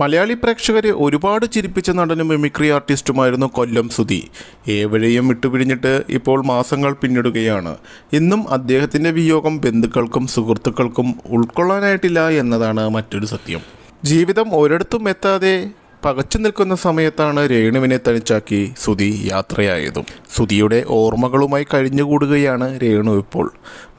മലയാളി പ്രേക്ഷകരെ ഒരുപാട് ചിരിപ്പിച്ച നടനും മിമിക്രി ആർട്ടിസ്റ്റുമായിരുന്നു കൊല്ലം സുധി ഏവരെയും വിട്ടുപിരിഞ്ഞിട്ട് ഇപ്പോൾ മാസങ്ങൾ പിന്നിടുകയാണ് ഇന്നും അദ്ദേഹത്തിൻ്റെ വിയോഗം ബന്ധുക്കൾക്കും സുഹൃത്തുക്കൾക്കും ഉൾക്കൊള്ളാനായിട്ടില്ല എന്നതാണ് മറ്റൊരു സത്യം ജീവിതം ഒരിടത്തും എത്താതെ പകച്ചു നിൽക്കുന്ന സമയത്താണ് രേണുവിനെ തനിച്ചാക്കി സുധി യാത്രയായതും സുധിയുടെ ഓർമ്മകളുമായി കഴിഞ്ഞുകൂടുകയാണ് രേണു ഇപ്പോൾ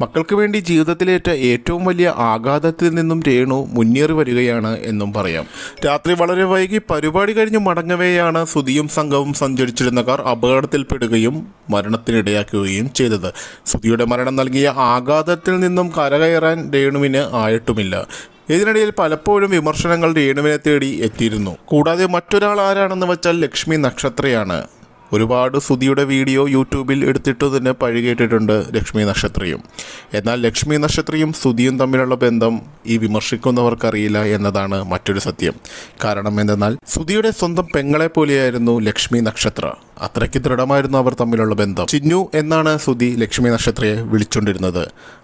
മക്കൾക്ക് വേണ്ടി ജീവിതത്തിലേറ്റ ഏറ്റവും വലിയ ആഘാതത്തിൽ നിന്നും രേണു മുന്നേറി വരികയാണ് എന്നും പറയാം രാത്രി വളരെ വൈകി പരിപാടി കഴിഞ്ഞ് മടങ്ങവെയാണ് സുധിയും സംഘവും സഞ്ചരിച്ചിരുന്ന കാർ അപകടത്തിൽപ്പെടുകയും മരണത്തിനിടയാക്കുകയും ചെയ്തത് സുധിയുടെ മരണം നൽകിയ ആഘാതത്തിൽ നിന്നും കരകയറാൻ രേണുവിന് ആയിട്ടുമില്ല ഇതിനിടയിൽ പലപ്പോഴും വിമർശനങ്ങൾ രേണുവിനെ തേടി എത്തിയിരുന്നു കൂടാതെ മറ്റൊരാൾ ആരാണെന്ന് വെച്ചാൽ ലക്ഷ്മി നക്ഷത്രയാണ് ഒരുപാട് സുതിയുടെ വീഡിയോ യൂട്യൂബിൽ എടുത്തിട്ട് തന്നെ പഴുകേട്ടിട്ടുണ്ട് ലക്ഷ്മി നക്ഷത്രയും എന്നാൽ ലക്ഷ്മി നക്ഷത്രയും സുതിയും തമ്മിലുള്ള ബന്ധം ഈ വിമർശിക്കുന്നവർക്കറിയില്ല എന്നതാണ് മറ്റൊരു സത്യം കാരണം എന്തെന്നാൽ സുതിയുടെ സ്വന്തം പെങ്ങളെ പോലെയായിരുന്നു ലക്ഷ്മി നക്ഷത്ര അത്രയ്ക്ക് ദൃഢമായിരുന്നു അവർ തമ്മിലുള്ള ബന്ധം ചിന്നു എന്നാണ് സുധി ലക്ഷ്മി നക്ഷത്രയെ വിളിച്ചുകൊണ്ടിരുന്നത്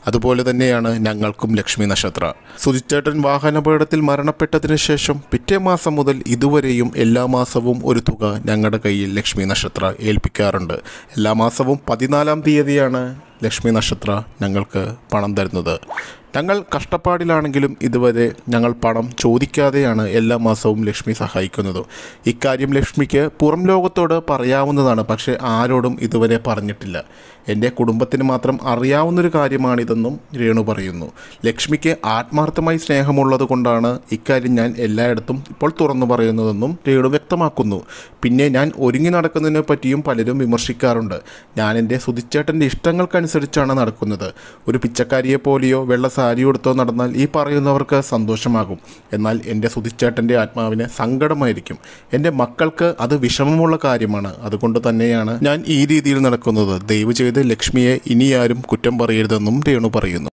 അതുപോലെ തന്നെയാണ് ഞങ്ങൾക്കും ലക്ഷ്മി നക്ഷത്ര ചേട്ടൻ വാഹനാപകടത്തിൽ മരണപ്പെട്ടതിന് ശേഷം പിറ്റേ മാസം മുതൽ ഇതുവരെയും എല്ലാ മാസവും ഒരു തുക ഞങ്ങളുടെ കയ്യിൽ ലക്ഷ്മി നക്ഷത്ര ഏൽപ്പിക്കാറുണ്ട് എല്ലാ മാസവും പതിനാലാം തീയതിയാണ് ലക്ഷ്മി നക്ഷത്ര ഞങ്ങൾക്ക് പണം തരുന്നത് ഞങ്ങൾ കഷ്ടപ്പാടിലാണെങ്കിലും ഇതുവരെ ഞങ്ങൾ പണം ചോദിക്കാതെയാണ് എല്ലാ മാസവും ലക്ഷ്മി സഹായിക്കുന്നത് ഇക്കാര്യം ലക്ഷ്മിക്ക് പുറം ലോകത്തോട് പറയാവുന്നതാണ് പക്ഷേ ആരോടും ഇതുവരെ പറഞ്ഞിട്ടില്ല എൻ്റെ കുടുംബത്തിന് മാത്രം അറിയാവുന്നൊരു കാര്യമാണിതെന്നും രേണു പറയുന്നു ലക്ഷ്മിക്ക് ആത്മാർത്ഥമായി സ്നേഹമുള്ളത് കൊണ്ടാണ് ഇക്കാര്യം ഞാൻ എല്ലായിടത്തും ഇപ്പോൾ തുറന്നു പറയുന്നതെന്നും രേണു വ്യക്തമാക്കുന്നു പിന്നെ ഞാൻ ഒരുങ്ങി നടക്കുന്നതിനെ പറ്റിയും പലരും വിമർശിക്കാറുണ്ട് ഞാൻ എൻ്റെ സുതിച്ചേട്ടൻ്റെ ഇഷ്ടങ്ങൾക്കനുസരിച്ചാണ് നടക്കുന്നത് ഒരു പിച്ചക്കാരിയെ പോലെയോ വെള്ള സാരി നടന്നാൽ ഈ പറയുന്നവർക്ക് സന്തോഷമാകും എന്നാൽ എൻ്റെ സുതിച്ചേട്ടൻ്റെ ആത്മാവിന് സങ്കടമായിരിക്കും എൻ്റെ മക്കൾക്ക് അത് വിഷമമുള്ള കാര്യമാണ് അതുകൊണ്ട് തന്നെയാണ് ഞാൻ ഈ രീതിയിൽ നടക്കുന്നത് ദയവ് ചെയ്ത് ലക്ഷ്മിയെ ഇനി ആരും കുറ്റം പറയരുതെന്നും രേണു പറയുന്നു